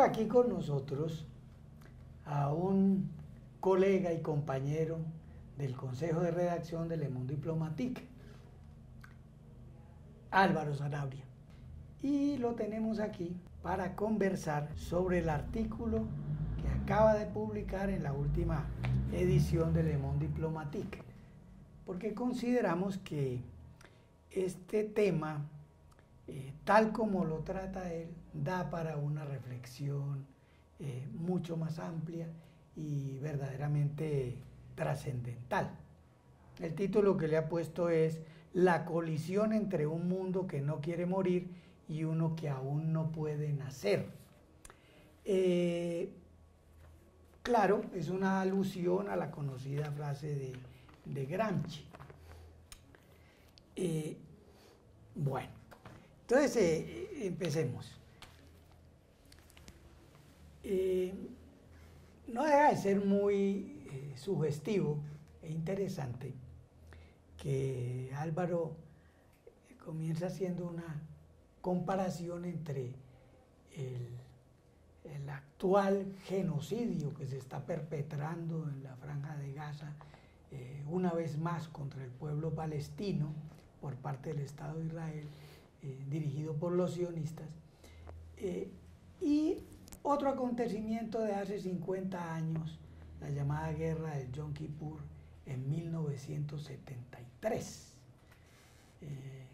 aquí con nosotros a un colega y compañero del Consejo de Redacción de Le Monde Diplomatique, Álvaro Zanabria. Y lo tenemos aquí para conversar sobre el artículo que acaba de publicar en la última edición de Le Monde Diplomatique, porque consideramos que este tema eh, tal como lo trata él, da para una reflexión eh, mucho más amplia y verdaderamente trascendental. El título que le ha puesto es La colisión entre un mundo que no quiere morir y uno que aún no puede nacer. Eh, claro, es una alusión a la conocida frase de, de Gramsci. bueno, entonces, eh, eh, empecemos. Eh, no deja de ser muy sugestivo e interesante que Álvaro comienza haciendo una comparación entre el, actual genocidio que se está perpetrando en la franja de Gaza, una vez más contra el pueblo palestino por parte del Estado de Israel, eh, dirigido por los sionistas. Eh, y otro acontecimiento de hace 50 años, la llamada guerra del Yom Kippur en 1973. Eh,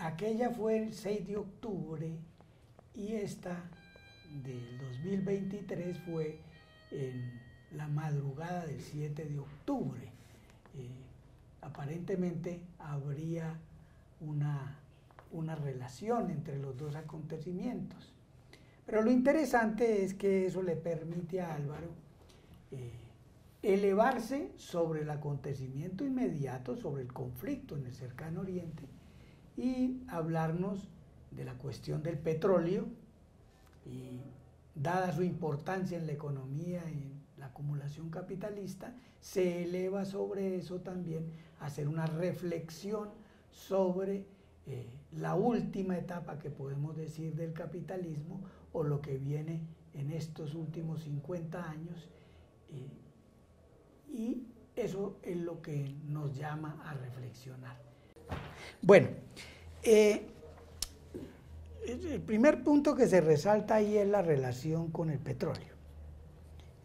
aquella fue el 6 de octubre y esta del 2023 fue en la madrugada del 7 de octubre. aparentemente habría una una relación entre los dos acontecimientos. Pero lo interesante es que eso le permite a Álvaro eh, elevarse sobre el acontecimiento inmediato, sobre el conflicto en el cercano oriente, y hablarnos de la cuestión del petróleo, y dada su importancia en la economía y en la acumulación capitalista, se eleva sobre eso también hacer una reflexión sobre eh, la última etapa que podemos decir del capitalismo o lo que viene en estos últimos 50 años eh, y eso es lo que nos llama a reflexionar. Bueno, eh, el primer punto que se resalta ahí es la relación con el petróleo.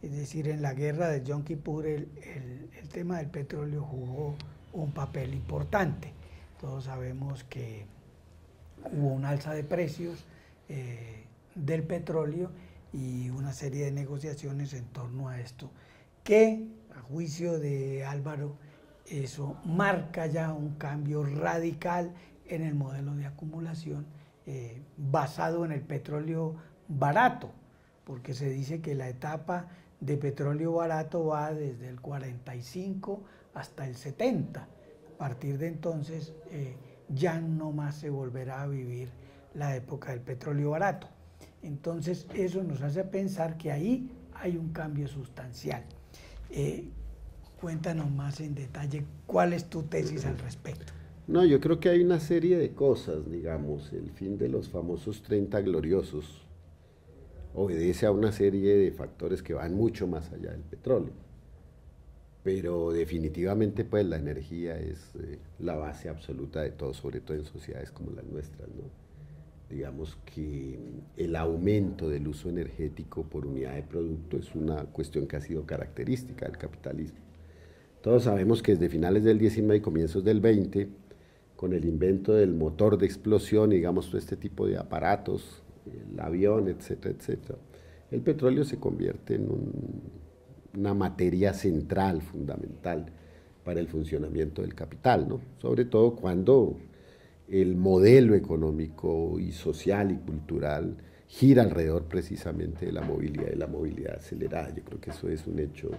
Es decir, en la guerra de Yom Kippur el, el tema del petróleo jugó un papel importante. Todos sabemos que hubo un alza de precios eh, del petróleo y una serie de negociaciones en torno a esto, que a juicio de Álvaro, eso marca ya un cambio radical en el modelo de acumulación eh, basado en el petróleo barato, porque se dice que la etapa de petróleo barato va desde el 45 hasta el 70. A partir de entonces... Eh, ya no más se volverá a vivir la época del petróleo barato. Entonces eso nos hace pensar que ahí hay un cambio sustancial. Eh, cuéntanos más en detalle cuál es tu tesis al respecto. No, yo creo que hay una serie de cosas, digamos, el fin de los famosos 30 gloriosos obedece a una serie de factores que van mucho más allá del petróleo pero definitivamente pues la energía es eh, la base absoluta de todo, sobre todo en sociedades como las nuestras, ¿no? Digamos que el aumento del uso energético por unidad de producto es una cuestión que ha sido característica del capitalismo. Todos sabemos que desde finales del XIX y comienzos del 20, con el invento del motor de explosión y digamos todo este tipo de aparatos, el avión, etcétera, etcétera, el petróleo se convierte en un una materia central, fundamental para el funcionamiento del capital, ¿no? sobre todo cuando el modelo económico y social y cultural gira alrededor precisamente de la movilidad, de la movilidad acelerada. Yo creo que eso es un hecho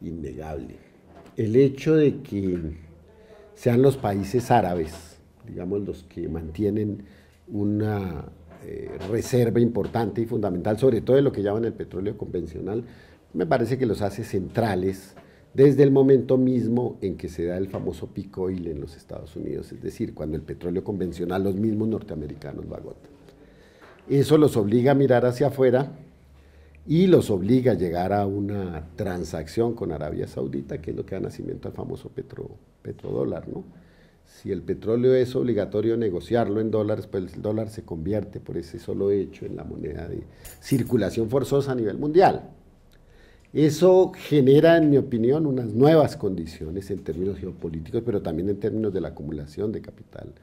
innegable. El hecho de que sean los países árabes, digamos, los que mantienen una eh, reserva importante y fundamental, sobre todo de lo que llaman el petróleo convencional, me parece que los hace centrales desde el momento mismo en que se da el famoso pico oil en los Estados Unidos, es decir, cuando el petróleo convencional los mismos norteamericanos a Eso los obliga a mirar hacia afuera y los obliga a llegar a una transacción con Arabia Saudita, que es lo que da nacimiento al famoso petrodólar, ¿no? Si el petróleo es obligatorio negociarlo en dólares, pues el dólar se convierte por ese solo hecho en la moneda de circulación forzosa a nivel mundial. Eso genera, en mi opinión, unas nuevas condiciones en términos geopolíticos, pero también en términos de la acumulación de capital,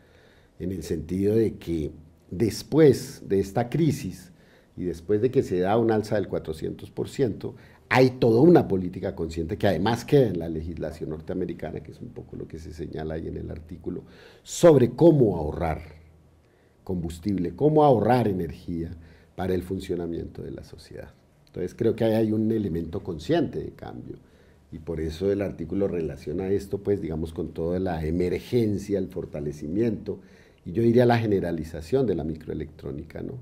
en el sentido de que después de esta crisis y después de que se da un alza del 400%, hay toda una política consciente que además queda en la legislación norteamericana, que es un poco lo que se señala ahí en el artículo, sobre cómo ahorrar combustible, cómo ahorrar energía para el funcionamiento de la sociedad. Entonces creo que ahí hay un elemento consciente de cambio y por eso el artículo relaciona esto, pues digamos, con toda la emergencia, el fortalecimiento y yo diría la generalización de la microelectrónica, ¿no?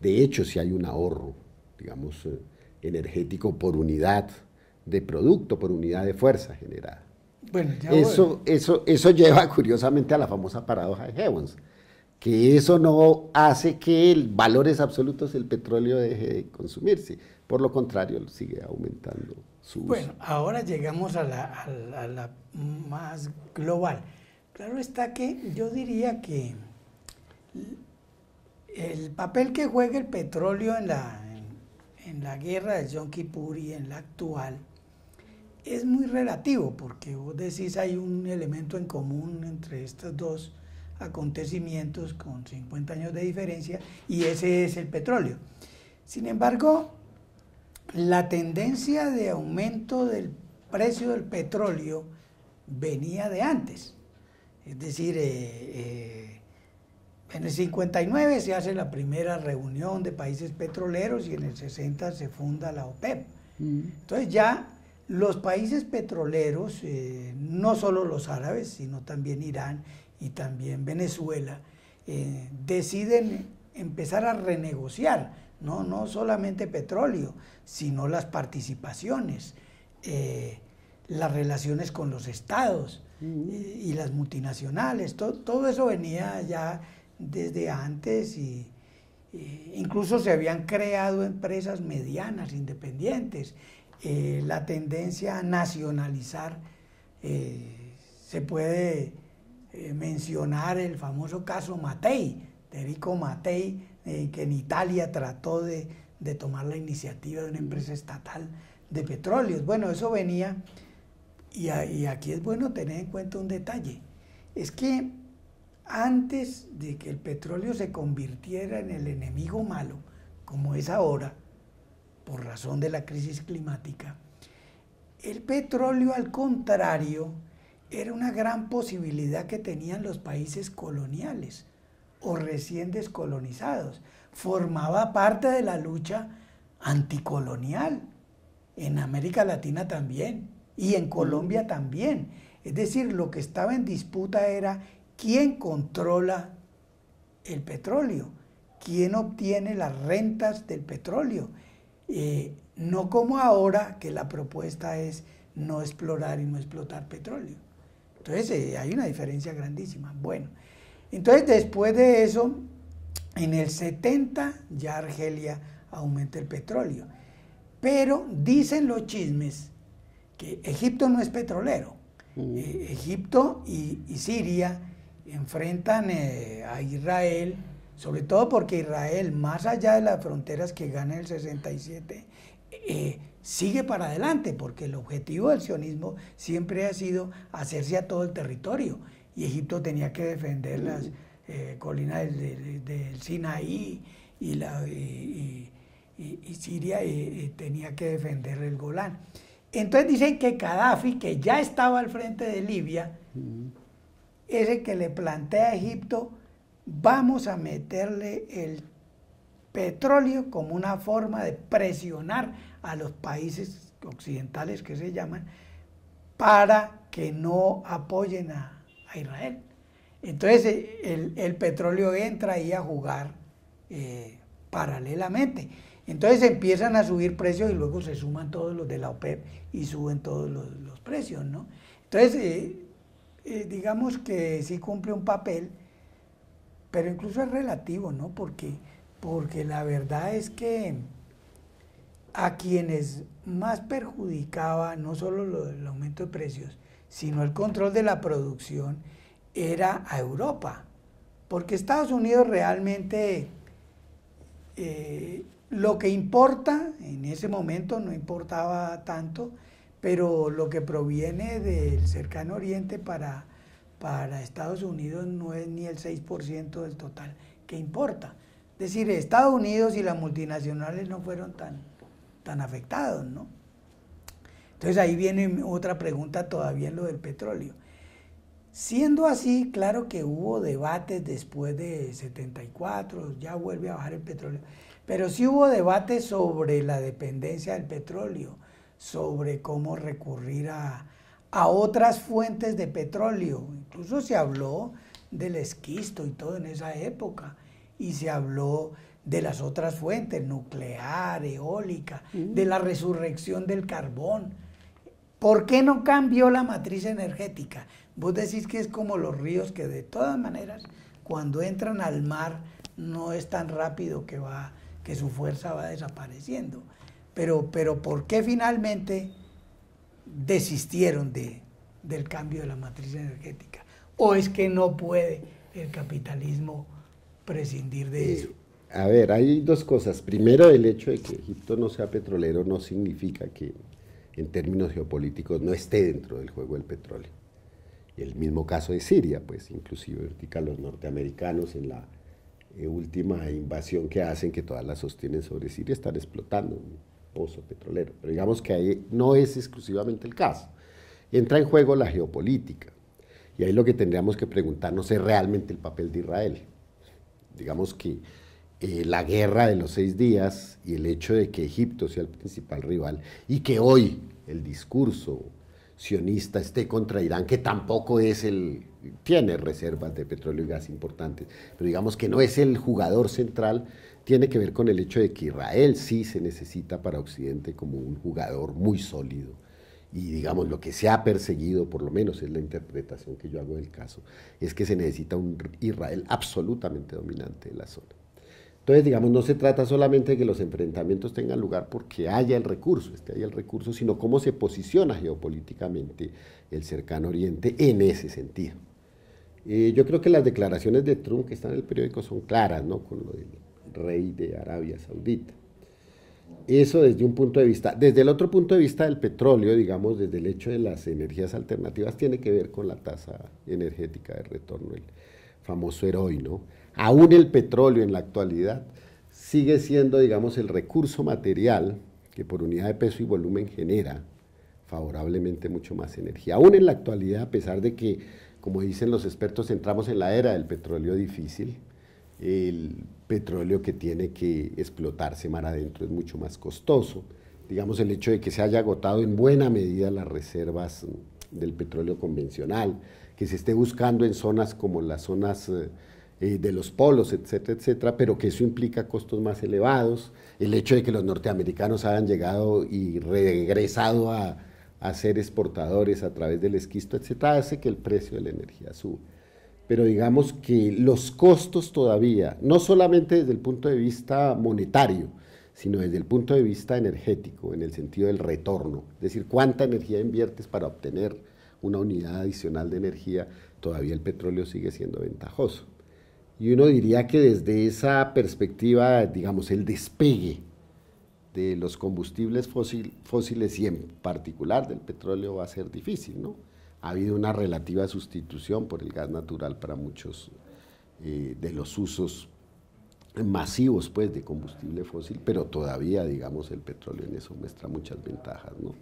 De hecho, si hay un ahorro, digamos, eh, energético por unidad de producto, por unidad de fuerza generada. Bueno, eso, eso, eso lleva curiosamente a la famosa paradoja de Hewons, que eso no hace que el valores absolutos del petróleo deje de consumirse, por lo contrario, sigue aumentando su Bueno, ahora llegamos a la, más global. Claro está que yo diría que el papel que juega el petróleo en la, en, la guerra de Yom Kippur y en la actual es muy relativo, porque vos decís hay un elemento en común entre estos dos acontecimientos con 50 años de diferencia y ese es el petróleo. Sin embargo, la tendencia de aumento del precio del petróleo venía de antes. Es decir, eh, eh, en el 59 se hace la primera reunión de países petroleros y en el 60 se funda la OPEP. Mm. Entonces ya los países petroleros, eh, no solo los árabes, sino también Irán y también Venezuela, deciden empezar a renegociar no, solamente petróleo, sino las participaciones, eh, las relaciones con los estados eh, y las multinacionales, todo eso venía ya desde antes y eh, incluso se habían creado empresas medianas, independientes. la tendencia a nacionalizar se puede mencionar el famoso caso Matei, de Rico Matei, eh, que en Italia trató de, tomar la iniciativa de una empresa estatal de petróleo. Bueno, eso venía, y, aquí es bueno tener en cuenta un detalle, es que antes de que el petróleo se convirtiera en el enemigo malo, como es ahora, por razón de la crisis climática, el petróleo al contrario era una gran posibilidad que tenían los países coloniales o recién descolonizados. Formaba parte de la lucha anticolonial en América Latina también y en Colombia también. Es decir, lo que estaba en disputa era quién controla el petróleo, quién obtiene las rentas del petróleo. Eh, no como ahora que la propuesta es no explorar y no explotar petróleo. Entonces eh, hay una diferencia grandísima. Bueno, entonces, después de eso, en el 70 ya Argelia aumenta el petróleo. Pero dicen los chismes que Egipto no es petrolero. Mm. Eh, Egipto y, Siria enfrentan eh, a Israel, sobre todo porque Israel, más allá de las fronteras que gana el 67, eh, sigue para adelante, porque el objetivo del sionismo siempre ha sido hacerse a todo el territorio y Egipto tenía que defender las eh, colinas del, Sinaí y, la, y, y, eh, eh, tenía que defender el Golán. Entonces dicen que Gaddafi, que ya estaba al frente de Libia, es el que le plantea a Egipto, vamos a meterle el petróleo como una forma de presionar a los países occidentales que se llaman para que no apoyen a, a Israel. Entonces eh, el, petróleo entra ahí a jugar eh, paralelamente. Entonces empiezan a subir precios y luego se suman todos los de la OPEP y suben todos los, precios, ¿no? Entonces, eh, digamos que sí cumple un papel, pero incluso es relativo, ¿no? Porque, porque la verdad es que a quienes más perjudicaba no solo el aumento de precios, sino el control de la producción era a Europa, porque Estados Unidos realmente eh, lo que importa, en ese momento no importaba tanto, pero lo que proviene del cercano oriente para, para Estados Unidos no es ni el 6% del total que importa. Es decir, Estados Unidos y las multinacionales no fueron tan, tan afectados, ¿no? Entonces ahí viene otra pregunta todavía en lo del petróleo. Siendo así, claro que hubo debates después de 74, ya vuelve a bajar el petróleo, pero sí hubo debates sobre la dependencia del petróleo, sobre cómo recurrir a, otras fuentes de petróleo. Incluso se habló del esquisto y todo en esa época, y se habló de las otras fuentes, nuclear, eólica, de la resurrección del carbón ¿Por qué no cambió la matriz energética? Vos decís que es como los ríos que de todas maneras cuando entran al mar no es tan rápido que va que su fuerza va desapareciendo. Pero pero ¿por qué finalmente desistieron del cambio de la matriz energética? ¿O es que no puede el capitalismo prescindir de eh, eso? A ver, hay dos cosas. Primero, el hecho de que Egipto no sea petrolero no significa que en términos geopolíticos no esté dentro del juego del petróleo. Y el mismo caso de Siria, pues inclusive los norteamericanos en la eh, última invasión que hacen, que todas las sostienen sobre Siria, están explotando un pozo petrolero. Pero digamos que ahí no es exclusivamente el caso. Entra en juego la geopolítica. Y ahí lo que tendríamos que preguntarnos es realmente el papel de Israel. Digamos que eh, la guerra de los seis días y el hecho de que Egipto sea el principal rival y que hoy el discurso sionista esté contra Irán, que tampoco es el, tiene reservas de petróleo y gas importantes, pero digamos que no es el jugador central, tiene que ver con el hecho de que Israel sí se necesita para Occidente como un jugador muy sólido. Y digamos, lo que se ha perseguido, por lo menos es la interpretación que yo hago del caso, es que se necesita un Israel absolutamente dominante en la zona. Entonces, digamos, no se trata solamente de que los enfrentamientos tengan lugar porque haya el recurso, es que haya el recurso, sino cómo se posiciona geopolíticamente el cercano oriente en ese sentido. Eh, yo creo que las declaraciones de Trump que están en el periódico son claras, ¿no? Con lo del rey de Arabia Saudita. Eso desde un punto de vista. Desde el otro punto de vista del petróleo, digamos, desde el hecho de las energías alternativas, tiene que ver con la tasa energética de retorno, el famoso heroíno. ¿no? aún el petróleo en la actualidad sigue siendo, digamos, el recurso material que por unidad de peso y volumen genera favorablemente mucho más energía. Aún en la actualidad, a pesar de que, como dicen los expertos, entramos en la era del petróleo difícil, el petróleo que tiene que explotarse más adentro es mucho más costoso. Digamos, el hecho de que se haya agotado en buena medida las reservas del petróleo convencional, que se esté buscando en zonas como las zonas... Eh, eh, de los polos, etcétera, etcétera, pero que eso implica costos más elevados. El hecho de que los norteamericanos hayan llegado y regresado a, a ser exportadores a través del esquisto, etcétera, hace que el precio de la energía suba. Pero digamos que los costos todavía, no solamente desde el punto de vista monetario, sino desde el punto de vista energético, en el sentido del retorno, es decir, cuánta energía inviertes para obtener una unidad adicional de energía, todavía el petróleo sigue siendo ventajoso. Y uno diría que desde esa perspectiva, digamos, el despegue de los combustibles fósiles y en particular del petróleo va a ser difícil, ¿no? Ha habido una relativa sustitución por el gas natural para muchos eh, de los usos masivos, pues, de combustible fósil, pero todavía, digamos, el petróleo en eso muestra muchas ventajas, ¿no?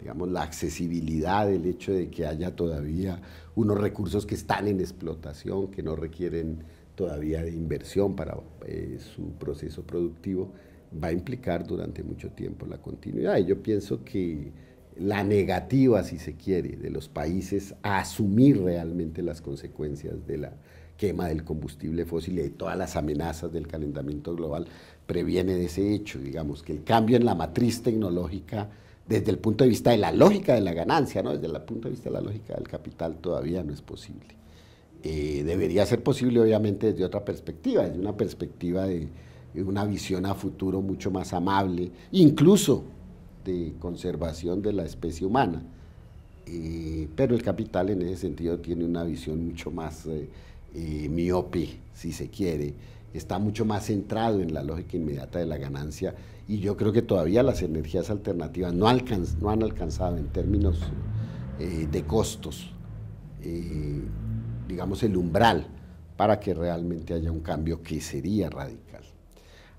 digamos, la accesibilidad, el hecho de que haya todavía unos recursos que están en explotación, que no requieren todavía de inversión para eh, su proceso productivo, va a implicar durante mucho tiempo la continuidad. Y yo pienso que la negativa, si se quiere, de los países a asumir realmente las consecuencias de la quema del combustible fósil y de todas las amenazas del calentamiento global previene de ese hecho, digamos, que el cambio en la matriz tecnológica desde el punto de vista de la lógica de la ganancia, ¿no? desde el punto de vista de la lógica del capital todavía no es posible. Eh, debería ser posible obviamente desde otra perspectiva, desde una perspectiva de, una visión a futuro mucho más amable, incluso de conservación de la especie humana. Eh, pero el capital en ese sentido tiene una visión mucho más eh, miope, si se quiere, está mucho más centrado en la lógica inmediata de la ganancia y yo creo que todavía las energías alternativas no, no han alcanzado en términos de costos digamos, el umbral para que realmente haya un cambio que sería radical.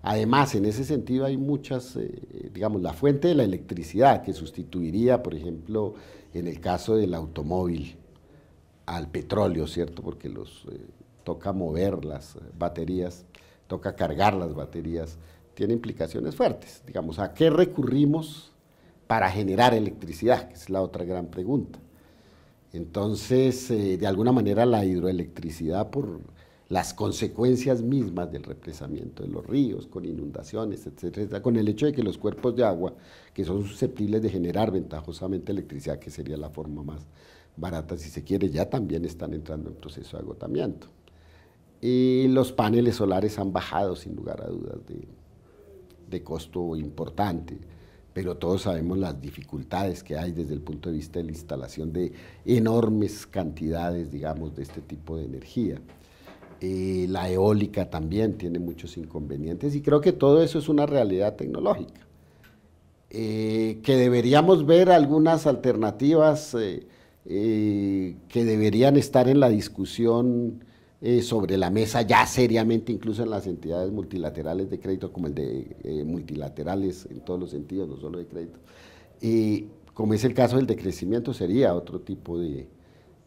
Además, en ese sentido hay muchas, eh, digamos, la fuente de la electricidad que sustituiría, por ejemplo, en el caso del automóvil, al petróleo, ¿cierto? Porque los eh, toca mover las baterías, toca cargar las baterías, tiene implicaciones fuertes. Digamos, ¿a qué recurrimos para generar electricidad? Que es la otra gran pregunta. Entonces, eh, de alguna manera, la hidroelectricidad, por las consecuencias mismas del represamiento de los ríos, con inundaciones, etcétera, con el hecho de que los cuerpos de agua, que son susceptibles de generar ventajosamente electricidad, que sería la forma más barata si se quiere, ya también están entrando en proceso de agotamiento. Y los paneles solares han bajado, sin lugar a dudas, de costo importante pero todos sabemos las dificultades que hay desde el punto de vista de la instalación de enormes cantidades, digamos, de este tipo de energía. Eh, la eólica también tiene muchos inconvenientes y creo que todo eso es una realidad tecnológica. Eh, que deberíamos ver algunas alternativas eh, que deberían estar en la discusión eh, sobre la mesa ya seriamente, incluso en las entidades multilaterales de crédito, como el de eh, multilaterales en todos los sentidos, no solo de crédito. Y eh, como es el caso del decrecimiento, sería otro tipo de,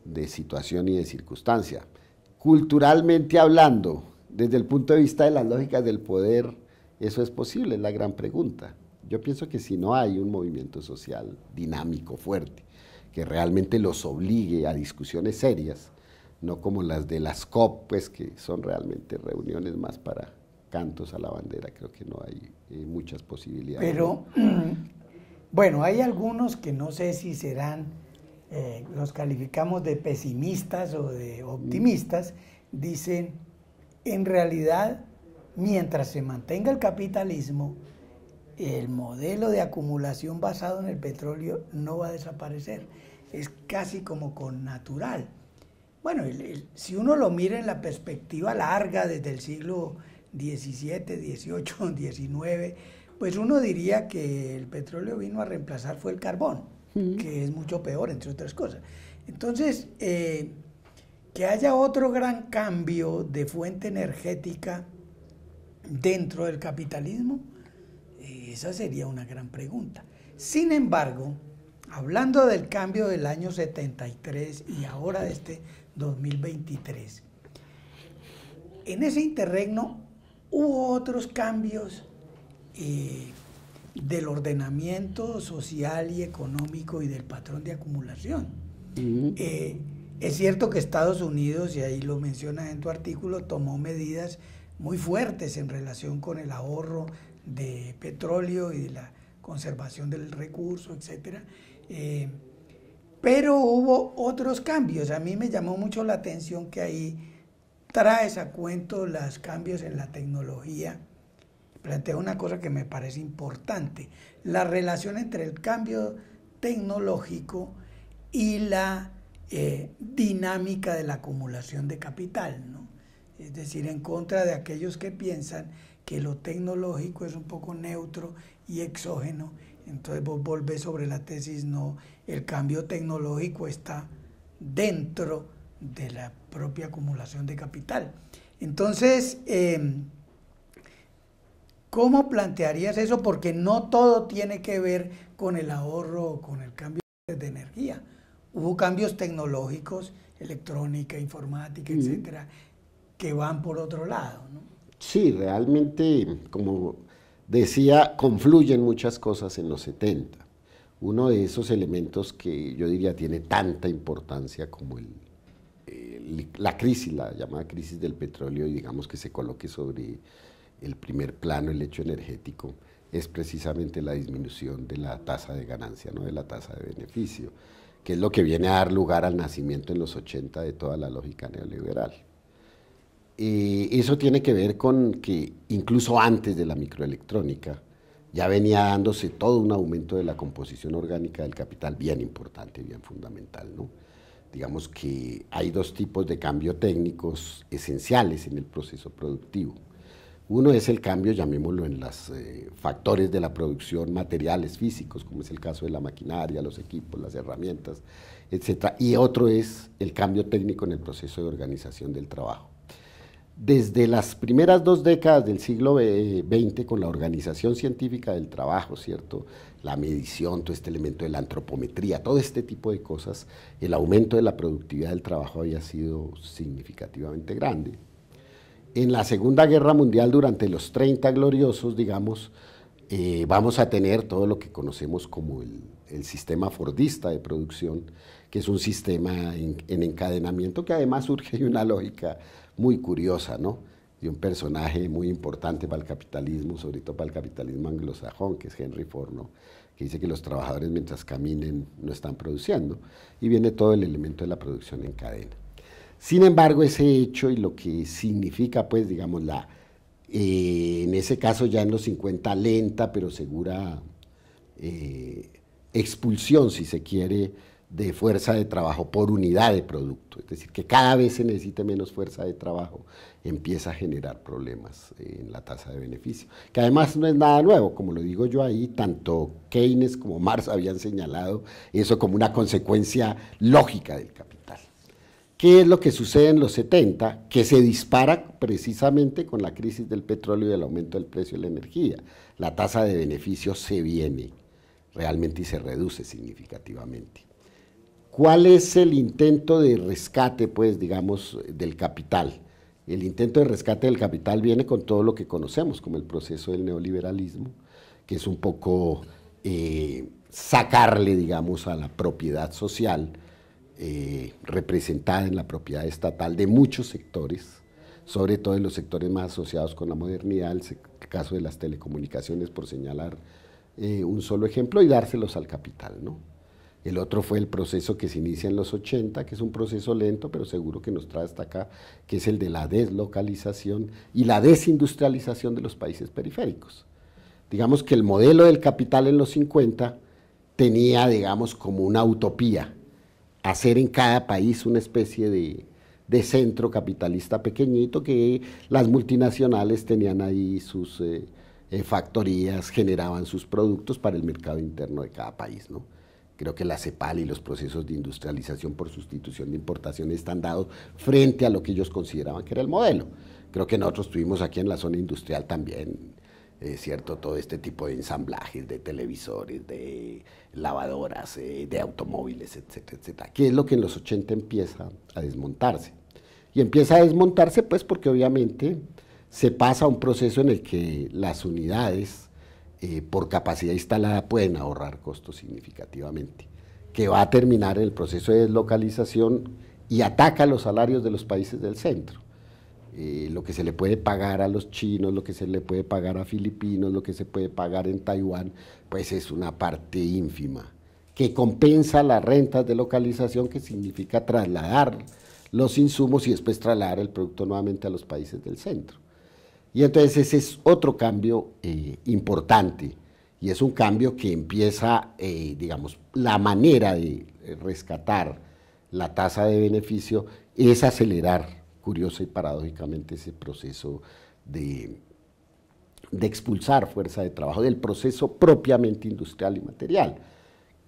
de situación y de circunstancia. Culturalmente hablando, desde el punto de vista de las lógicas del poder, eso es posible, es la gran pregunta. Yo pienso que si no hay un movimiento social dinámico, fuerte, que realmente los obligue a discusiones serias, no como las de las COP, pues que son realmente reuniones más para cantos a la bandera, creo que no hay eh, muchas posibilidades. Pero, bueno, hay algunos que no sé si serán, eh, los calificamos de pesimistas o de mm. optimistas, dicen, en realidad, mientras se mantenga el capitalismo, el modelo de acumulación basado en el petróleo no va a desaparecer. Es casi como con natural bueno, si uno lo mira en la perspectiva larga desde el siglo XVII, XVIII, XIX, pues uno diría que el petróleo vino a reemplazar fue el carbón, que es mucho peor, entre otras cosas. Entonces, eh, que haya otro gran cambio de fuente energética dentro del capitalismo, eh, esa sería una gran pregunta. Sin embargo, hablando del cambio del año 73 y ahora de este 2023. En ese interregno hubo otros cambios eh, del ordenamiento social y económico y del patrón de acumulación. Eh, es cierto que Estados Unidos, y ahí lo mencionas en tu artículo, tomó medidas muy fuertes en relación con el ahorro de petróleo y de la conservación del recurso, etcétera eh, pero hubo otros cambios. A mí me llamó mucho la atención que ahí traes a cuento los cambios en la tecnología. Plantea una cosa que me parece importante, la relación entre el cambio tecnológico y la eh, dinámica de la acumulación de capital. Es decir, en contra de aquellos que piensan que lo tecnológico es un poco neutro y exógeno entonces vos volvés sobre la tesis, no, el cambio tecnológico está dentro de la propia acumulación de capital. Entonces, em, ¿cómo plantearías eso? Porque no todo tiene que ver con el ahorro o con el cambio de energía. Hubo cambios tecnológicos, electrónica, informática, etcétera, que van por otro lado. ¿no? Sí, realmente, como decía, confluyen muchas cosas en los 70. Uno de esos elementos que yo diría tiene tanta importancia como la crisis, la llamada crisis del petróleo, y digamos que se coloque sobre el primer plano el hecho energético, es precisamente la disminución de la tasa de ganancia, no de la tasa de beneficio, que es lo que viene a dar lugar al nacimiento en los 80 de toda la lógica neoliberal eso tiene que ver con que incluso antes de la microelectrónica ya venía dándose todo un aumento de la composición orgánica del capital bien importante, bien fundamental. ¿no? Digamos que hay dos tipos de cambio técnicos esenciales en el proceso productivo. Uno es el cambio, llamémoslo, en los eh, factores de la producción, materiales físicos, como es el caso de la maquinaria, los equipos, las herramientas, etc. Y otro es el cambio técnico en el proceso de organización del trabajo desde las primeras dos décadas del siglo XX con la organización científica del trabajo, ¿cierto? La medición, todo este elemento de la antropometría, todo este tipo de cosas, el aumento de la productividad del trabajo había sido significativamente grande. En la Segunda Guerra Mundial, durante los 30 gloriosos, digamos, eh, vamos a tener todo lo que conocemos como el, sistema fordista de producción, que es un sistema en, en encadenamiento que además surge de una lógica muy curiosa, ¿no? De un personaje muy importante para el capitalismo, sobre todo para el capitalismo anglosajón, que es Henry Ford, que dice que los trabajadores mientras caminen no están produciendo, y viene todo el elemento de la producción en cadena. Sin embargo, ese hecho y lo que significa, pues, digamos, la, eh, en ese caso ya en los 50, lenta pero segura eh, expulsión, si se quiere, de fuerza de trabajo por unidad de producto. Es decir, que cada vez se necesite menos fuerza de trabajo, empieza a generar problemas eh, en la tasa de beneficio. Que además no es nada nuevo, como lo digo yo ahí, tanto Keynes como Marx habían señalado eso como una consecuencia lógica del capital. ¿Qué es lo que sucede en los 70? Que se dispara precisamente con la crisis del petróleo y el aumento del precio de la energía. La tasa de beneficio se viene realmente y se reduce significativamente. ¿Cuál es el intento de rescate, pues, digamos, del capital? El intento de rescate del capital viene con todo lo que conocemos como el proceso del neoliberalismo, que es un poco eh, sacarle, digamos, a la propiedad social, eh, representada en la propiedad estatal de muchos sectores, sobre todo en los sectores más asociados con la modernidad, el caso de las telecomunicaciones, por señalar eh, un solo ejemplo, y dárselos al capital, ¿no? El otro fue el proceso que se inicia en los 80, que es un proceso lento, pero seguro que nos trae hasta acá, que es el de la deslocalización y la desindustrialización de los países periféricos. Digamos que el modelo del capital en los 50 tenía, digamos, como una utopía, hacer en cada país una especie de, centro capitalista pequeñito que las multinacionales tenían ahí sus eh, eh, factorías, generaban sus productos para el mercado interno de cada país, ¿no? Creo que la CEPAL y los procesos de industrialización por sustitución de importaciones están dados frente a lo que ellos consideraban que era el modelo. Creo que nosotros tuvimos aquí en la zona industrial también, eh, ¿cierto? Todo este tipo de ensamblajes, de televisores, de lavadoras, eh, de automóviles, etcétera, etcétera. Que es lo que en los 80 empieza a desmontarse. Y empieza a desmontarse pues porque obviamente se pasa a un proceso en el que las unidades eh, por capacidad instalada pueden ahorrar costos significativamente, que va a terminar el proceso de deslocalización y ataca los salarios de los países del centro. Eh, lo que se le puede pagar a los chinos, lo que se le puede pagar a filipinos, lo que se puede pagar en Taiwán, pues es una parte ínfima, que compensa las rentas de localización, que significa trasladar los insumos y después trasladar el producto nuevamente a los países del centro. Y entonces ese es otro cambio eh, importante y es un cambio que empieza, eh, digamos, la manera de rescatar la tasa de beneficio es acelerar, curioso y paradójicamente, ese proceso de, expulsar fuerza de trabajo del proceso propiamente industrial y material,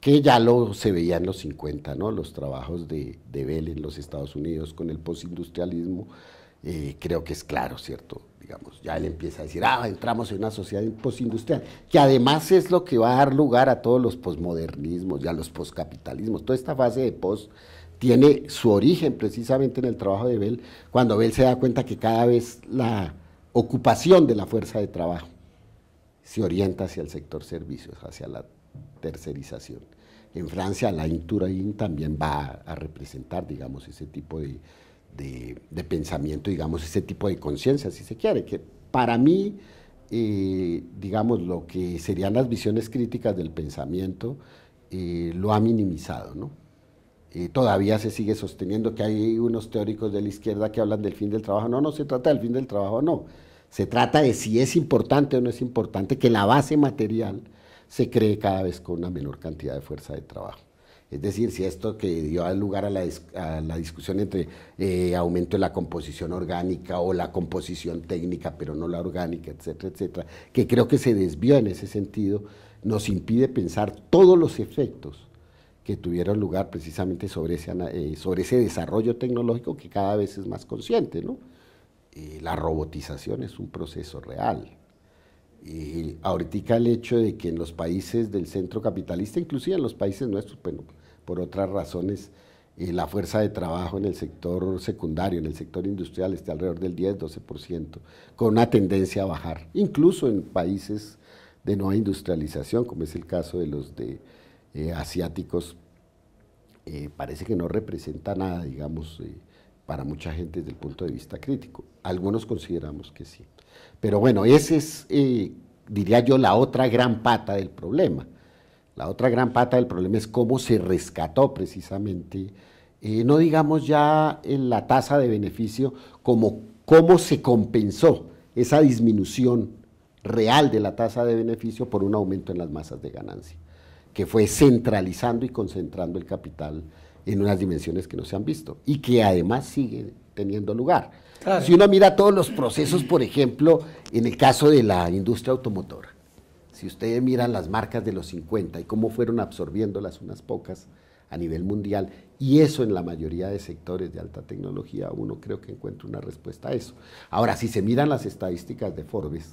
que ya lo se veía en los 50, ¿no? los trabajos de, Bell en los Estados Unidos con el postindustrialismo, eh, creo que es claro, ¿cierto? digamos, ya él empieza a decir, ah, entramos en una sociedad postindustrial, que además es lo que va a dar lugar a todos los posmodernismos y a los poscapitalismos. Toda esta fase de post tiene su origen precisamente en el trabajo de Bell, cuando Bell se da cuenta que cada vez la ocupación de la fuerza de trabajo se orienta hacia el sector servicios, hacia la tercerización. En Francia, la Inturain también va a representar, digamos, ese tipo de, de, pensamiento, digamos, ese tipo de conciencia, si se quiere, que para mí, eh, digamos, lo que serían las visiones críticas del pensamiento, eh, lo ha minimizado, ¿no? Eh, todavía se sigue sosteniendo que hay unos teóricos de la izquierda que hablan del fin del trabajo. No, no se trata del fin del trabajo, no. Se trata de si es importante o no es importante que la base material se cree cada vez con una menor cantidad de fuerza de trabajo. Es decir, si esto que dio lugar a la, discusión entre eh, aumento de la composición orgánica o la composición técnica, pero no la orgánica, etcétera, etcétera, que creo que se desvió en ese sentido, nos impide pensar todos los efectos que tuvieron lugar precisamente sobre ese, eh, desarrollo tecnológico que cada vez es más consciente. ¿no? Eh, la robotización es un proceso real. Y ahorita el hecho de que en los países del centro capitalista, inclusive en los países nuestros, bueno, por otras razones, eh, la fuerza de trabajo en el sector secundario, en el sector industrial, está alrededor del 10-12%, con una tendencia a bajar, incluso en países de nueva industrialización, como es el caso de los de, eh, asiáticos, eh, parece que no representa nada, digamos, para mucha gente desde el punto de vista crítico. Algunos consideramos que sí. Pero bueno, esa es, diría yo, la otra gran pata del problema. La otra gran pata del problema es cómo se rescató precisamente, eh, no digamos ya en la tasa de beneficio, como cómo se compensó esa disminución real de la tasa de beneficio por un aumento en las masas de ganancia, que fue centralizando y concentrando el capital en unas dimensiones que no se han visto y que además sigue teniendo lugar. Si uno mira todos los procesos, por ejemplo, en el caso de la industria automotora, si ustedes miran las marcas de los 50 y cómo fueron absorbiéndolas unas pocas a nivel mundial, y eso en la mayoría de sectores de alta tecnología, uno creo que encuentra una respuesta a eso. Ahora, si se miran las estadísticas de Forbes,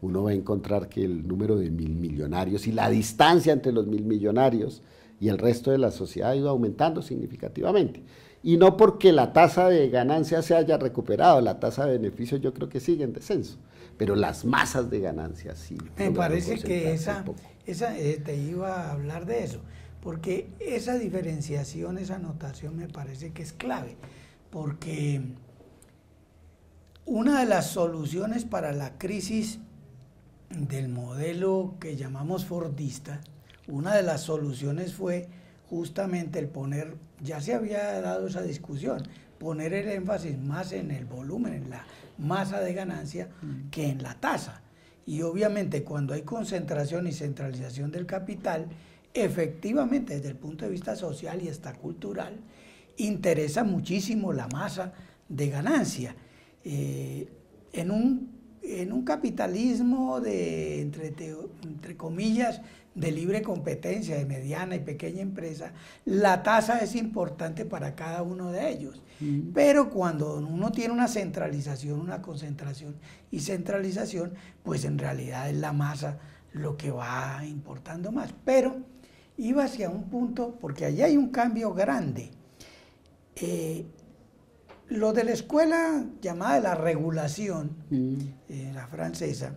uno va a encontrar que el número de mil millonarios y la distancia entre los mil millonarios y el resto de la sociedad ha ido aumentando significativamente. Y no porque la tasa de ganancia se haya recuperado, la tasa de beneficio yo creo que sigue en descenso pero las masas de ganancias sí. Me parece que esa, esa eh, te iba a hablar de eso, porque esa diferenciación, esa anotación me parece que es clave, porque una de las soluciones para la crisis del modelo que llamamos Fordista, una de las soluciones fue justamente el poner, ya se había dado esa discusión, poner el énfasis más en el volumen, en la masa de ganancia que en la tasa. Y obviamente cuando hay concentración y centralización del capital, efectivamente desde el punto de vista social y hasta cultural, interesa muchísimo la masa de ganancia. Eh, en un en un capitalismo de, entre, comillas, de libre competencia, de mediana y pequeña empresa, la tasa es importante para cada uno de ellos. Pero cuando uno tiene una centralización, una concentración y centralización, pues en realidad es la masa lo que va importando más. Pero iba hacia un punto, porque allí hay un cambio grande. Eh, lo de la escuela llamada de la regulación, mm. eh, la francesa,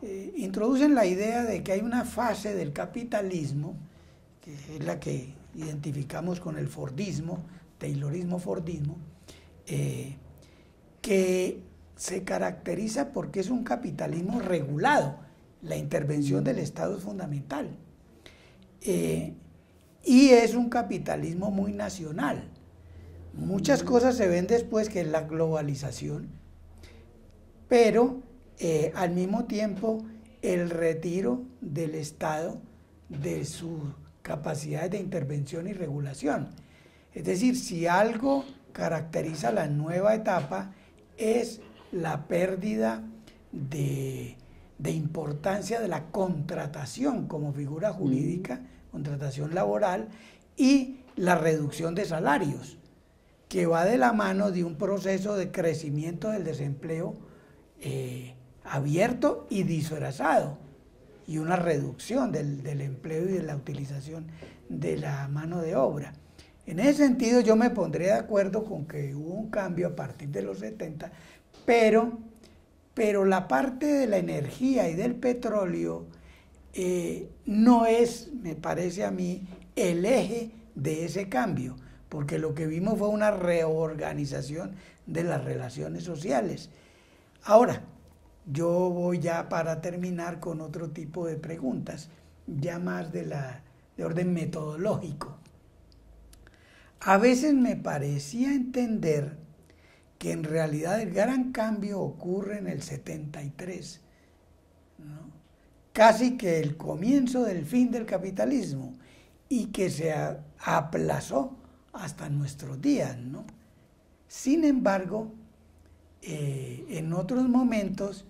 eh, introducen la idea de que hay una fase del capitalismo, que es la que identificamos con el Fordismo, Taylorismo, Fordismo, eh, que se caracteriza porque es un capitalismo regulado. La intervención del Estado es fundamental. y es un capitalismo muy nacional Muchas cosas se ven después, que es la globalización, pero eh, al mismo tiempo el retiro del Estado de sus capacidades de intervención y regulación. Es decir, si algo caracteriza la nueva etapa es la pérdida de importancia de la contratación como figura jurídica, contratación laboral, y la reducción de salarios que va de la mano de un proceso de crecimiento del desempleo eh, abierto y disfrazado y una reducción del, empleo y de la utilización de la mano de obra. En ese sentido yo me pondría de acuerdo con que hubo un cambio a partir de los 70, pero, pero la parte de la energía y del petróleo eh, no es, me parece a mí, el eje de ese cambio porque lo que vimos fue una reorganización de las relaciones sociales. Ahora, yo voy ya para terminar con otro tipo de preguntas, ya más de, la, de orden metodológico. A veces me parecía entender que en realidad el gran cambio ocurre en el 73, casi que el comienzo del fin del capitalismo, y que se aplazó hasta nuestros días, ¿no? Sin embargo, eh, en otros momentos,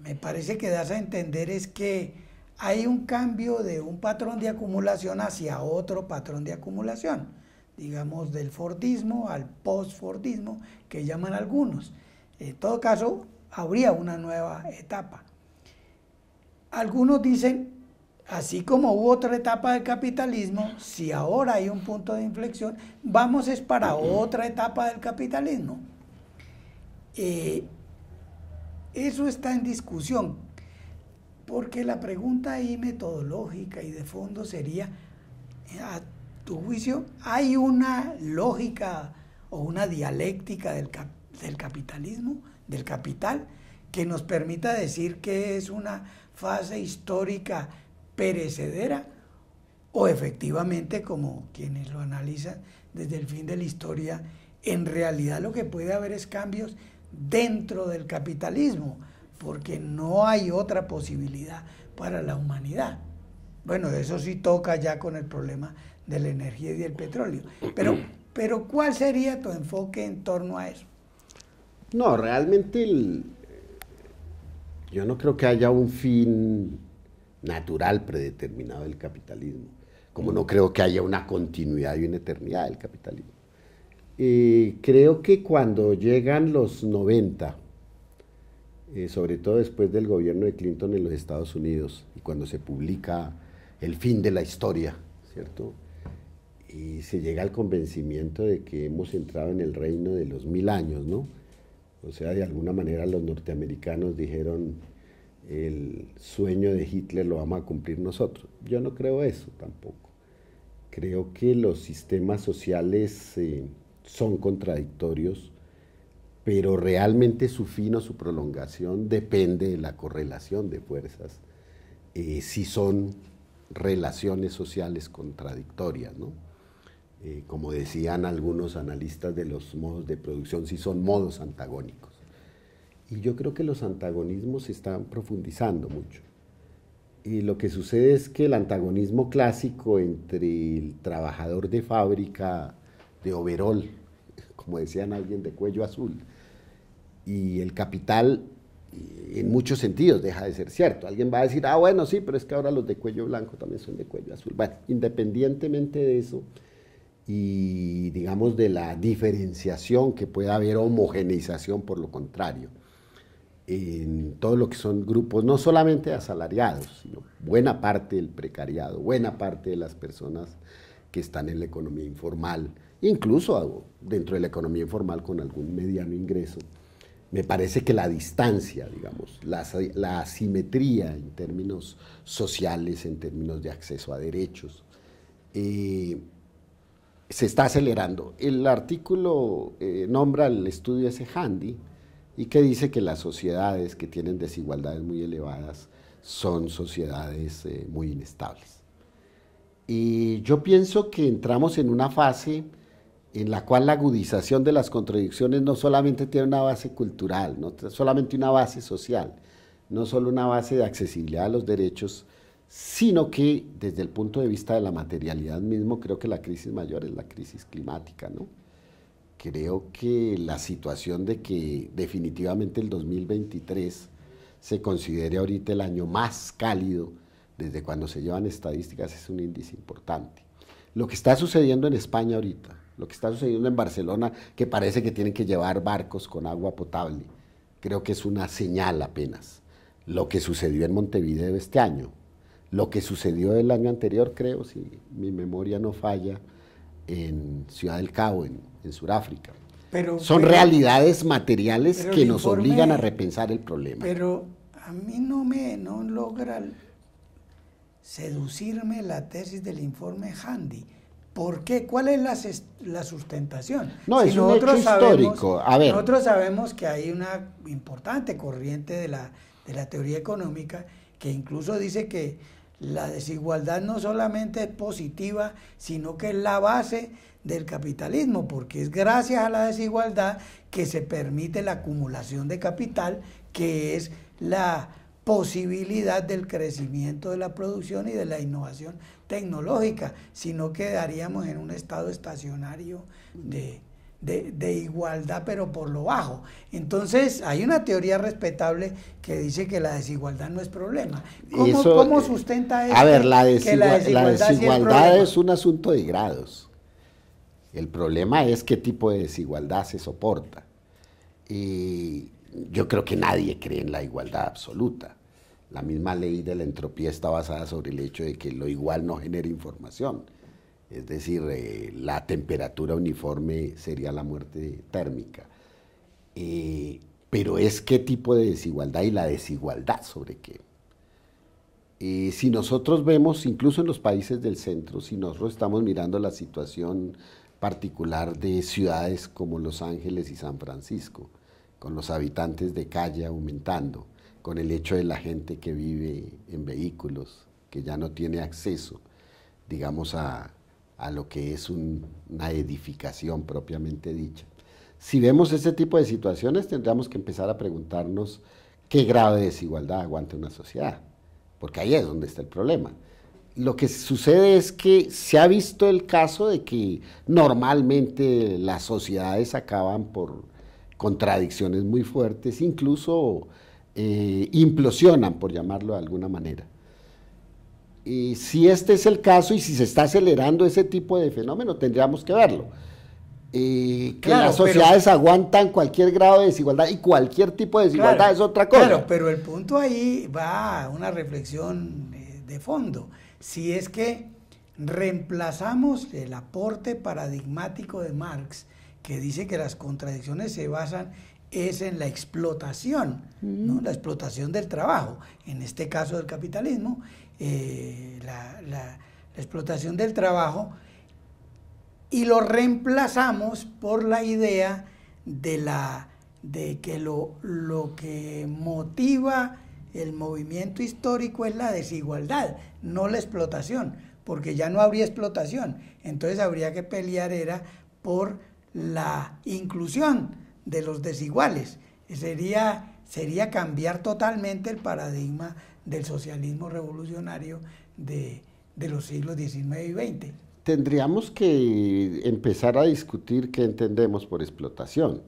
me parece que das a entender es que hay un cambio de un patrón de acumulación hacia otro patrón de acumulación, digamos del Fordismo al post-Fordismo, que llaman algunos. En todo caso, habría una nueva etapa. Algunos dicen, Así como hubo otra etapa del capitalismo, si ahora hay un punto de inflexión, vamos es para otra etapa del capitalismo. Eh, eso está en discusión, porque la pregunta ahí metodológica y de fondo sería, a tu juicio, ¿hay una lógica o una dialéctica del, del capitalismo, del capital, que nos permita decir que es una fase histórica? perecedera o efectivamente, como quienes lo analizan desde el fin de la historia, en realidad lo que puede haber es cambios dentro del capitalismo, porque no hay otra posibilidad para la humanidad. Bueno, eso sí toca ya con el problema de la energía y del petróleo. Pero, pero ¿cuál sería tu enfoque en torno a eso? No, realmente yo no creo que haya un fin natural, predeterminado del capitalismo. Como no creo que haya una continuidad y una eternidad del capitalismo. creo que cuando llegan los 90, eh, sobre todo después del gobierno de Clinton en los Estados Unidos y cuando se publica El fin de la historia, ¿cierto? Y se llega al convencimiento de que hemos entrado en el reino de los mil años, ¿no? O sea, de alguna manera los norteamericanos dijeron, el sueño de Hitler lo vamos a cumplir nosotros. Yo no creo eso tampoco. Creo que los sistemas sociales eh, son contradictorios, pero realmente su fin o su prolongación depende de la correlación de fuerzas, eh, si son relaciones sociales contradictorias, eh, como decían algunos analistas de los modos de producción, si son modos antagónicos. Y yo creo que los antagonismos se están profundizando mucho. Y lo que sucede es que el antagonismo clásico entre el trabajador de fábrica de overol, como decían alguien de cuello azul, y el capital eh, en muchos sentidos deja de ser cierto. Alguien va a decir, ah, bueno, sí, pero es que ahora los de cuello blanco también son de cuello azul. Bueno, independientemente de eso y digamos de la diferenciación que pueda haber homogeneización por lo contrario en todo lo que son grupos, no solamente asalariados, sino buena parte del precariado, buena parte de las personas que están en la economía informal, incluso dentro de la economía informal con algún mediano ingreso. Me parece que la distancia, digamos, la, asimetría en términos sociales, en términos de acceso a derechos, eh, se está acelerando. El artículo eh, nombra el estudio ese Handy, y que dice que las sociedades que tienen desigualdades muy elevadas son sociedades eh, muy inestables. Y yo pienso que entramos en una fase en la cual la agudización de las contradicciones no solamente tiene una base cultural, no solamente una base social, no solo una base de accesibilidad a los derechos, sino que desde el punto de vista de la materialidad mismo creo que la crisis mayor es la crisis climática, ¿no? creo que la situación de que definitivamente el 2023 se considere ahorita el año más cálido desde cuando se llevan estadísticas es un índice importante. Lo que está sucediendo en España ahorita, lo que está sucediendo en Barcelona, que parece que tienen que llevar barcos con agua potable, creo que es una señal apenas. Lo que sucedió en Montevideo este año, lo que sucedió el año anterior, creo, si mi memoria no falla, en Ciudad del Cabo, en en Sudáfrica. Son realidades materiales que nos obligan a repensar el problema. Pero a mí no me no logra seducirme la tesis del informe Handy. ¿Por qué? ¿Cuál es la, sustentación? No, es un histórico. Nosotros sabemos que hay una importante corriente de la, de la teoría económica que incluso dice que la desigualdad no solamente es positiva, sino que es la base del capitalismo, porque es gracias a la desigualdad que se permite la acumulación de capital, que es la posibilidad del crecimiento de la producción y de la innovación tecnológica, si no quedaríamos en un estado estacionario de, igualdad, pero por lo bajo. Entonces, hay una teoría respetable que dice que la desigualdad no es problema. ¿Cómo, ¿cómo eh, sustenta eso? A ver, la, desigualdad, es un asunto de grados. El problema es qué tipo de desigualdad se soporta. Y yo creo que nadie cree en la igualdad absoluta. La misma ley de la entropía está basada sobre el hecho de que lo igual no genera información. Es decir, eh, la temperatura uniforme sería la muerte térmica. Eh, pero es qué tipo de desigualdad y la desigualdad sobre qué. Y eh, si nosotros vemos, incluso en los países del centro, si nosotros estamos mirando la situación particular de ciudades como Los Ángeles y San Francisco, con los habitantes de calle aumentando, con el hecho de la gente que vive en vehículos, que ya no tiene acceso, digamos, a, lo que es una edificación propiamente dicha. Si vemos ese tipo de situaciones, tendríamos que empezar a preguntarnos qué grave desigualdad aguanta una sociedad, porque ahí es donde está el problema lo que sucede es que se ha visto el caso de que normalmente las sociedades acaban por contradicciones muy fuertes, incluso eh, implosionan, por llamarlo de alguna manera. Y si este es el caso y si se está acelerando ese tipo de fenómeno, tendríamos que verlo. Eh, que las sociedades aguantan cualquier grado de desigualdad y cualquier tipo de desigualdad es otra cosa. pero el punto ahí va a una reflexión eh, de fondo si es que reemplazamos el aporte paradigmático de Marx, que dice que las contradicciones se basan es en la explotación, la explotación del trabajo, en este caso del capitalismo, eh, la, explotación del trabajo, y lo reemplazamos por la idea de, que lo que motiva el movimiento histórico es la desigualdad, no la explotación, porque ya no habría explotación. Entonces habría que pelear era por la inclusión de los desiguales. Sería, sería cambiar totalmente el paradigma del socialismo revolucionario de, de los siglos XIX y XX. Tendríamos que empezar a discutir qué entendemos por explotación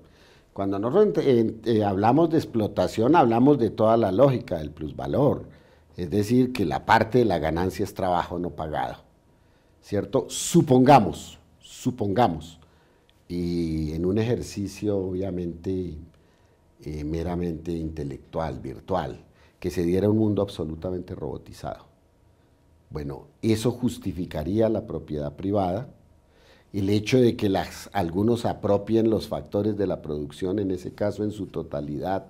cuando nosotros eh, eh, hablamos de explotación, hablamos de toda la lógica del plusvalor, es decir, que la parte de la ganancia es trabajo no pagado, ¿cierto? Supongamos, supongamos, y en un ejercicio obviamente eh, meramente intelectual, virtual, que se diera un mundo absolutamente robotizado. Bueno, eso justificaría la propiedad privada, el hecho de que las, algunos apropien los factores de la producción, en ese caso en su totalidad,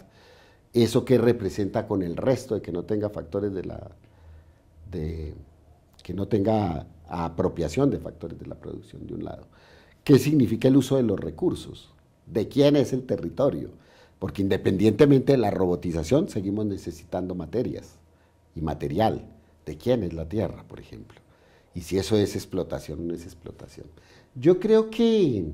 eso que representa con el resto de que no tenga factores de la, de, que no tenga apropiación de factores de la producción de un lado. ¿Qué significa el uso de los recursos? ¿De quién es el territorio? Porque independientemente de la robotización, seguimos necesitando materias y material. ¿De quién es la tierra, por ejemplo? Y si eso es explotación, no es explotación. Yo creo que,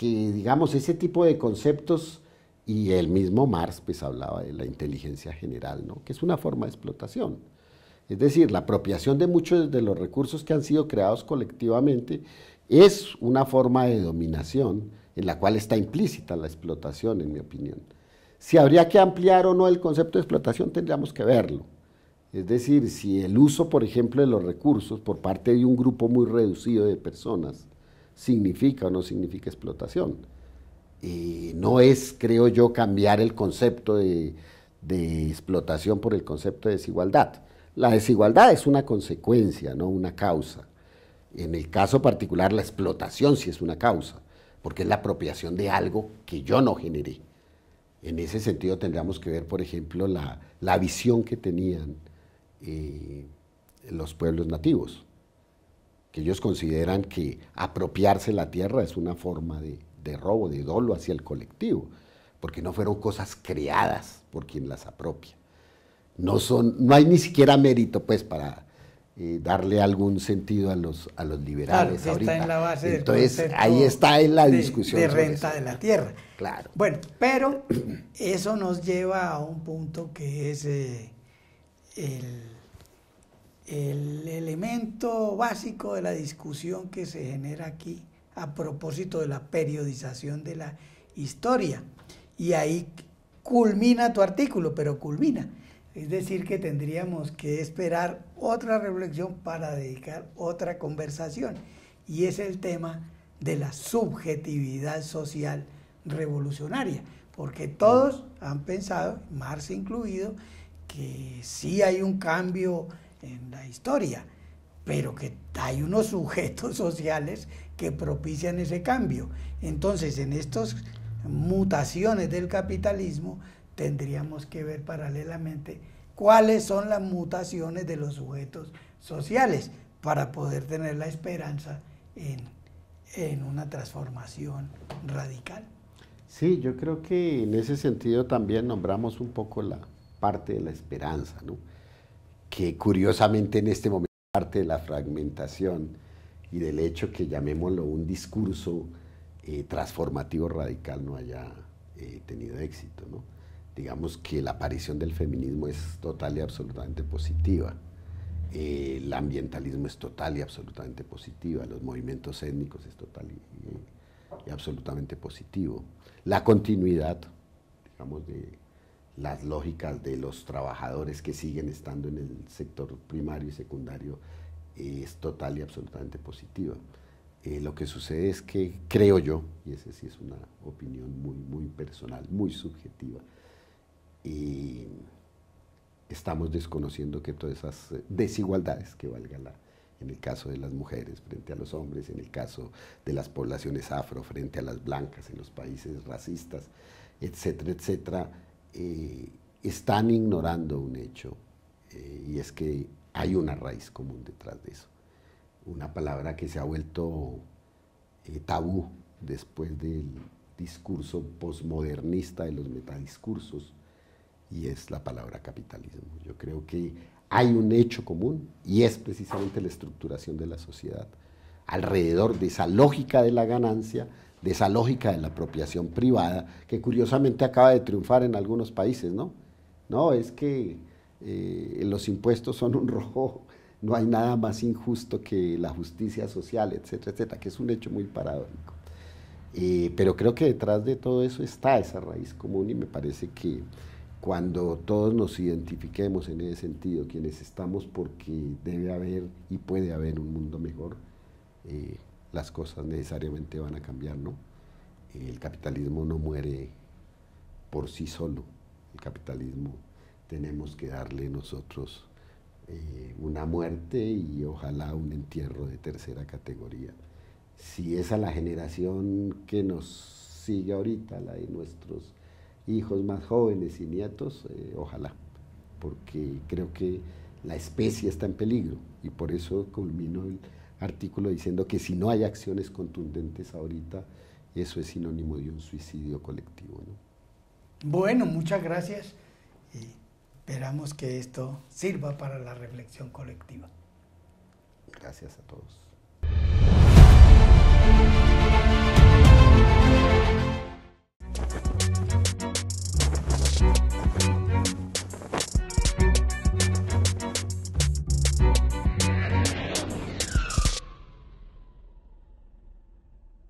digamos, ese tipo de conceptos, y el mismo Marx pues hablaba de la inteligencia general, que es una forma de explotación. Es decir, la apropiación de muchos de los recursos que han sido creados colectivamente es una forma de dominación en la cual está implícita la explotación, en mi opinión. Si habría que ampliar o no el concepto de explotación, tendríamos que verlo. Es decir, si el uso, por ejemplo, de los recursos por parte de un grupo muy reducido de personas significa o no significa explotación. Y no es, creo yo, cambiar el concepto de, explotación por el concepto de desigualdad. La desigualdad es una consecuencia, no una causa. En el caso particular, la explotación sí es una causa, porque es la apropiación de algo que yo no generé. En ese sentido tendríamos que ver, por ejemplo, la, visión que tenían eh, los pueblos nativos ellos consideran que apropiarse la tierra es una forma de, robo, de dolo hacia el colectivo, porque no fueron cosas creadas por quien las apropia. No, son, no hay ni siquiera mérito pues para eh, darle algún sentido a los, a los liberales claro, ahorita. Está en la base Entonces, ahí está en la discusión. De, renta de la tierra. Claro. Bueno, pero eso nos lleva a un punto que es eh, el el elemento básico de la discusión que se genera aquí a propósito de la periodización de la historia. Y ahí culmina tu artículo, pero culmina. Es decir, que tendríamos que esperar otra reflexión para dedicar otra conversación. Y es el tema de la subjetividad social revolucionaria. Porque todos han pensado, Marx incluido, que sí hay un cambio en la historia, pero que hay unos sujetos sociales que propician ese cambio. Entonces, en estas mutaciones del capitalismo, tendríamos que ver paralelamente cuáles son las mutaciones de los sujetos sociales para poder tener la esperanza en, en una transformación radical. Sí, yo creo que en ese sentido también nombramos un poco la parte de la esperanza, ¿no? que curiosamente en este momento parte de la fragmentación y del hecho que llamémoslo un discurso eh, transformativo radical no haya eh, tenido éxito. Digamos que la aparición del feminismo es total y absolutamente positiva. Eh, el ambientalismo es total y absolutamente positiva, los movimientos étnicos es total y, y absolutamente positivo. La continuidad, digamos, de, las lógicas de los trabajadores que siguen estando en el sector primario y secundario eh, es total y absolutamente positiva. Eh, lo que sucede es que creo yo, y esa sí es una opinión muy, muy personal, muy subjetiva, y estamos desconociendo que todas esas eh, desigualdades que valga la, en el caso de las mujeres frente a los hombres, en el caso de las poblaciones afro frente a las blancas en los países racistas, etcétera, etcétera, eh, están ignorando un hecho eh, y es que hay una raíz común detrás de eso. Una palabra que se ha vuelto eh, tabú después del discurso posmodernista de los metadiscursos y es la palabra capitalismo. Yo creo que hay un hecho común y es precisamente la estructuración de la sociedad alrededor de esa lógica de la ganancia de esa lógica de la apropiación privada, que curiosamente acaba de triunfar en algunos países, ¿no? No, es que eh, los impuestos son un rojo, no hay nada más injusto que la justicia social, etcétera, etcétera, que es un hecho muy paradójico. Eh, pero creo que detrás de todo eso está esa raíz común y me parece que cuando todos nos identifiquemos en ese sentido, quienes estamos porque debe haber y puede haber un mundo mejor, eh, las cosas necesariamente van a cambiar, ¿no? El capitalismo no muere por sí solo. El capitalismo tenemos que darle nosotros eh, una muerte y ojalá un entierro de tercera categoría. Si es a la generación que nos sigue ahorita, la de nuestros hijos más jóvenes y nietos, eh, ojalá, porque creo que la especie está en peligro y por eso culmino el artículo diciendo que si no hay acciones contundentes ahorita, eso es sinónimo de un suicidio colectivo. Bueno, muchas gracias y esperamos que esto sirva para la reflexión colectiva. Gracias a todos.